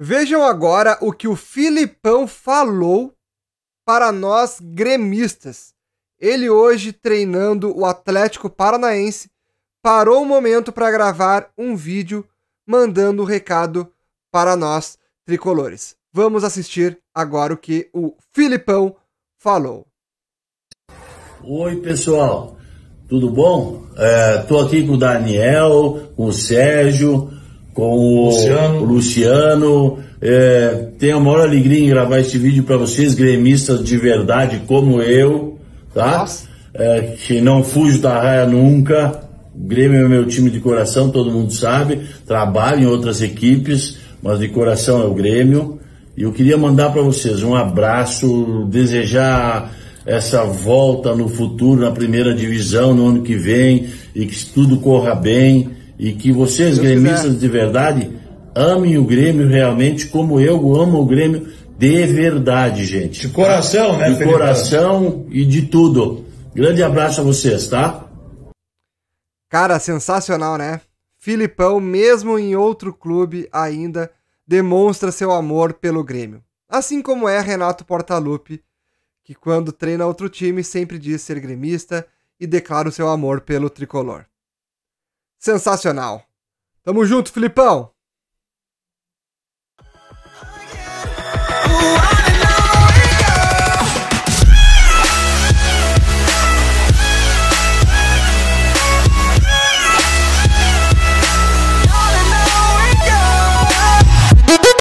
Vejam agora o que o Filipão falou para nós gremistas. Ele hoje treinando o Atlético Paranaense parou o um momento para gravar um vídeo mandando o um recado para nós tricolores. Vamos assistir agora o que o Filipão falou. Oi pessoal, tudo bom? Estou é, aqui com o Daniel, com o Sérgio, com Luciano. o Luciano. É, tenho a maior alegria em gravar esse vídeo para vocês, gremistas de verdade como eu, tá? É, que não fujo da raia nunca. O Grêmio é meu time de coração, todo mundo sabe. Trabalho em outras equipes, mas de coração é o Grêmio. E eu queria mandar para vocês um abraço, desejar essa volta no futuro, na primeira divisão, no ano que vem, e que tudo corra bem e que vocês, gremistas de verdade, amem o Grêmio realmente como eu amo o Grêmio de verdade, gente. De coração, né, De Felipe? coração e de tudo. Grande abraço a vocês, tá? Cara, sensacional, né? Filipão, mesmo em outro clube ainda, demonstra seu amor pelo Grêmio. Assim como é Renato Portaluppi, que quando treina outro time sempre diz ser gremista e declara o seu amor pelo tricolor sensacional. Tamo junto, Filipão!